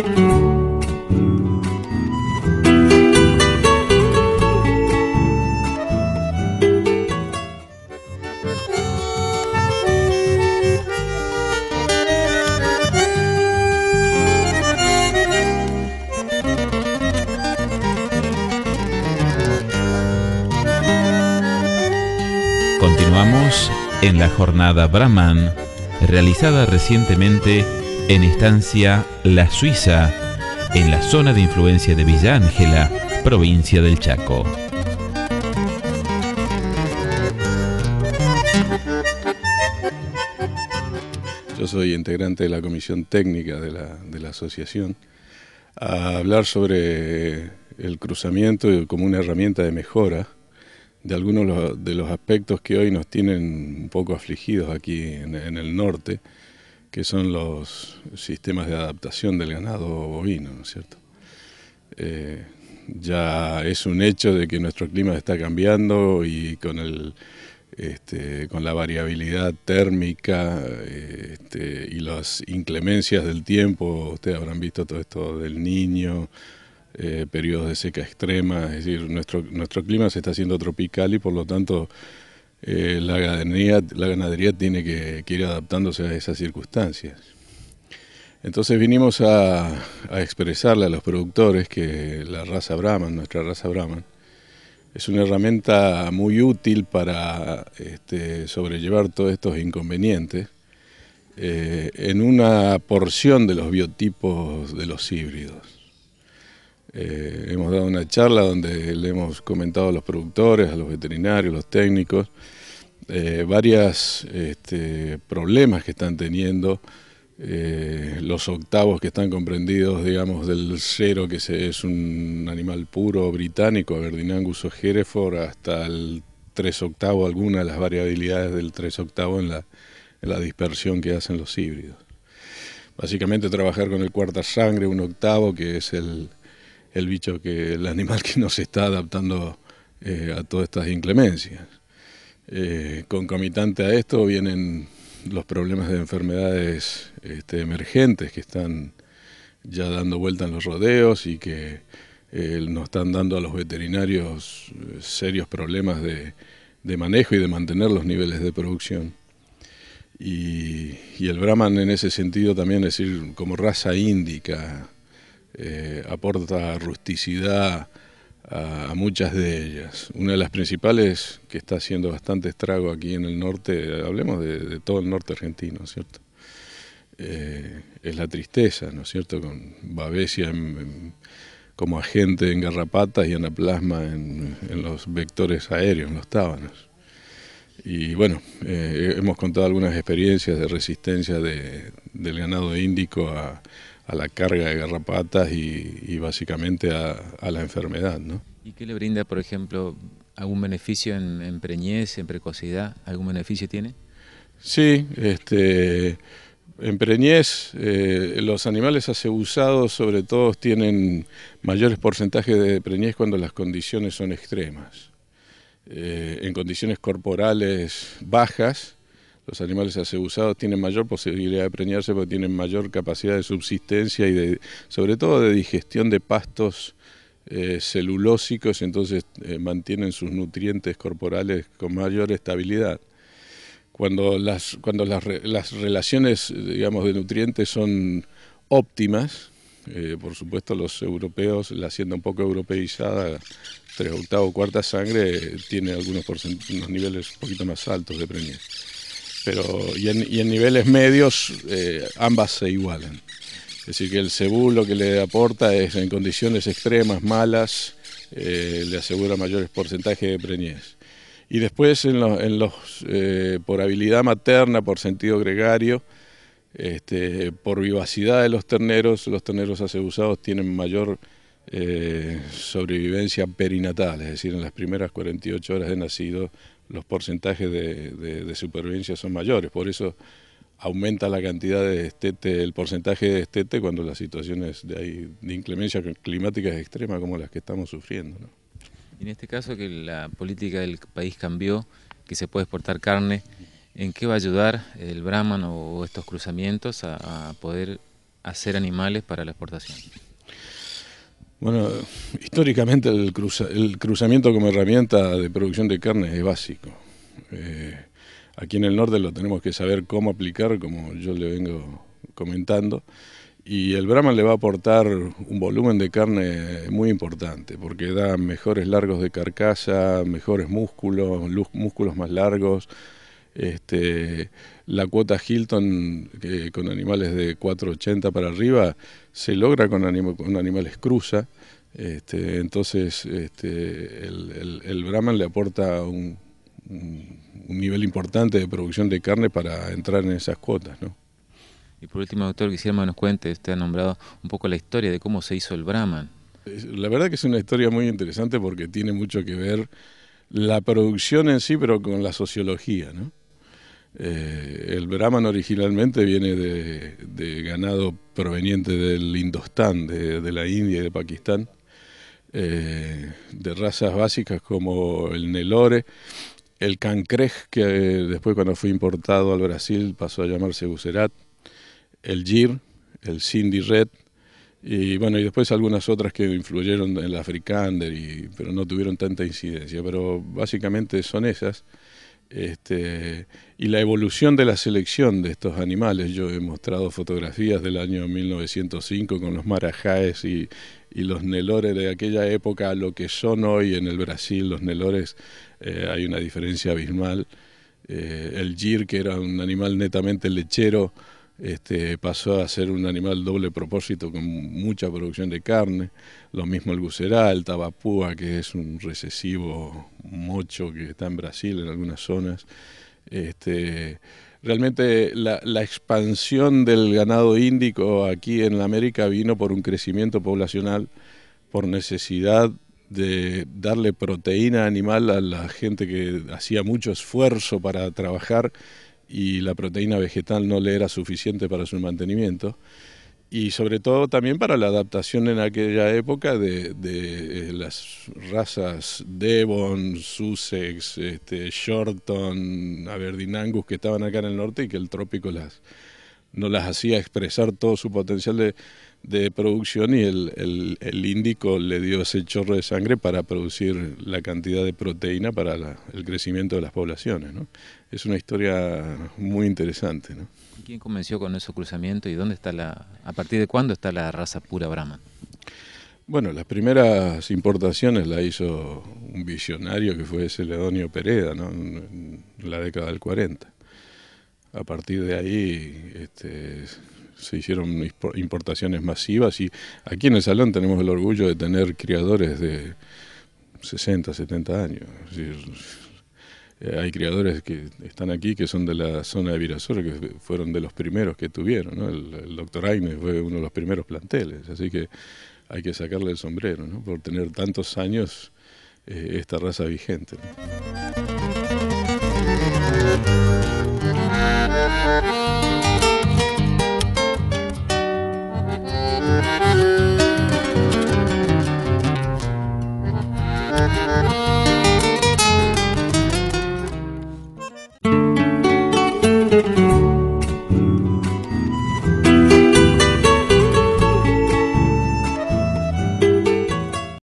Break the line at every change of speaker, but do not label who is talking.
Continuamos en la jornada Brahman realizada recientemente en instancia la Suiza, en la zona de influencia de Villa Ángela, provincia del Chaco. Yo soy integrante de la comisión técnica de la, asociación a hablar sobre el cruzamiento como una herramienta de mejora de algunos de los aspectos que hoy nos tienen un poco afligidos aquí en el norte, que son los sistemas de adaptación del ganado bovino, ¿no es cierto? Eh, ya es un hecho de que nuestro clima está cambiando y con el este, con la variabilidad térmica eh, este, y las inclemencias del tiempo, ustedes habrán visto todo esto del niño, eh, periodos de seca extrema, es decir, nuestro, nuestro clima se está haciendo tropical y por lo tanto eh, la, ganadería, tiene que, ir adaptándose a esas circunstancias. Entonces vinimos a, expresarle a los productores que la raza Brahman, nuestra raza Brahman, es una herramienta muy útil para este, sobrellevar todos estos inconvenientes eh, en una porción de los biotipos de los híbridos. Eh, hemos dado una charla donde le hemos comentado a los productores, a los veterinarios, los técnicos, eh, varias varios este, problemas que están teniendo eh, los octavos que están comprendidos, digamos, del cero, que es un animal puro británico, Gerdinangus o Hereford, hasta el 3 octavo, alguna de las variabilidades del 3 octavo en la dispersión que hacen los híbridos. Básicamente trabajar con el cuarta sangre, un octavo, que es el, el bicho que el animal que nos está adaptando eh, a todas estas inclemencias. Eh, concomitante a esto vienen los problemas de enfermedades este, emergentes que están ya dando vuelta en los rodeos y que eh, nos están dando a los veterinarios serios problemas de, manejo y de mantener los niveles de producción. Y, y, el Brahman en ese sentido también, es decir, como raza índica, eh, aporta rusticidad a, muchas de ellas. Una de las principales que está haciendo bastante estrago aquí en el norte, hablemos de, todo el norte argentino, ¿cierto? Eh, es la tristeza, ¿no es cierto? Con Babesia como agente en garrapatas y anaplasma en, en los vectores aéreos, en los tábanos. Y bueno, eh, hemos contado algunas experiencias de resistencia del ganado índico a, a la carga de garrapatas y, básicamente a, la enfermedad. ¿no? ¿Y qué le brinda, por ejemplo, algún beneficio en, preñez, en precocidad? ¿Algún beneficio tiene? Sí, este, en preñez eh, los animales aseusados sobre todo tienen mayores porcentajes de preñez cuando las condiciones son extremas. Eh, en condiciones corporales bajas, los animales usados tienen mayor posibilidad de preñarse porque tienen mayor capacidad de subsistencia y sobre todo de digestión de pastos celulósicos eh, celulósicos, entonces eh, mantienen sus nutrientes corporales con mayor estabilidad cuando las, cuando las, relaciones digamos, de nutrientes son óptimas, eh, por supuesto los europeos, la hacienda un poco europeizada, tres octavos, cuarta sangre, tiene algunos unos niveles un poquito más altos de preñez pero y en, niveles medios eh, ambas se igualan. Es decir, que el cebú lo que le aporta es en condiciones extremas, malas, eh, le asegura mayores porcentajes de preñez. Y después en, los, eh, por habilidad materna, por sentido gregario, este, por vivacidad de los terneros, los terneros acebusados tienen mayor sobrevivencia perinatal, es decir, en las primeras 48 horas de nacido los porcentajes de, supervivencia son mayores. Por eso aumenta la cantidad de estete, el porcentaje de estete cuando las situaciones de, inclemencia climática es extrema como las que estamos sufriendo. En este caso que la política del país cambió, que se puede exportar carne, ¿en qué va a ayudar el Brahman o estos cruzamientos a poder hacer animales para la exportación? Bueno, históricamente el, cruzamiento como herramienta de producción de carne es básico. Eh, aquí en el norte lo tenemos que saber cómo aplicar, como yo le vengo comentando. Y el Brahman le va a aportar un volumen de carne muy importante, porque da mejores largos de carcasa, mejores músculos, músculos más largos, este, la cuota Hilton con animales de 4,80 para arriba se logra con, animales cruza. Este, entonces este, el, Brahman le aporta un, nivel importante de producción de carne para entrar en esas cuotas. Y por último, doctor, quisiera que nos cuente, usted ha nombrado un poco la historia de cómo se hizo el Brahman. La verdad que es una historia muy interesante porque tiene mucho que ver la producción en sí, pero con la sociología. ¿no? Eh, el Brahman originalmente viene de, ganado proveniente del Indostán, de, la India y de Pakistán, eh, de razas básicas como el Nelore, el Cancrej, que eh, después cuando fue importado al Brasil pasó a llamarse Bucerat, el Gir, el Cindy Red, y bueno, y después algunas otras que influyeron en el Africander y, pero no tuvieron tanta incidencia, pero básicamente son esas. Este, y la evolución de la selección de estos animales. Yo he mostrado fotografías del año 1905 con los marajáes y, los nelores de aquella época, lo que son hoy en el Brasil, los nelores, eh, hay una diferencia abismal. Eh, el gir, que era un animal netamente lechero, este, pasó a ser un animal doble propósito con mucha producción de carne, lo mismo el bucerá, el tabapúa, que es un recesivo mocho que está en Brasil en algunas zonas. Este, realmente la, la, expansión del ganado índico aquí en la América vino por un crecimiento poblacional, por necesidad de darle proteína animal a la gente que hacía mucho esfuerzo para trabajar y la proteína vegetal no le era suficiente para su mantenimiento y sobre todo también para la adaptación en aquella época de, eh, las razas Devon, Sussex, este, Shorton, Aberdeen Angus que estaban acá en el norte y que el trópico las no las hacía expresar todo su potencial de, producción y el, el, el, índico le dio ese chorro de sangre para producir la cantidad de proteína para el crecimiento de las poblaciones. ¿no? Es una historia muy interesante. ¿no? ¿Quién convenció con ese cruzamiento y dónde está la, a partir de cuándo está la raza pura Brahman? Bueno, las primeras importaciones la hizo un visionario que fue Celedonio Pereda, ¿no? en la década del 40. A partir de ahí este, se hicieron importaciones masivas y aquí en el salón tenemos el orgullo de tener criadores de 60, 70 años. Eh, hay criadores que están aquí que son de la zona de Virasur, que fueron de los primeros que tuvieron. El, doctor Agnes fue uno de los primeros planteles, así que hay que sacarle el sombrero por tener tantos años eh, esta raza vigente.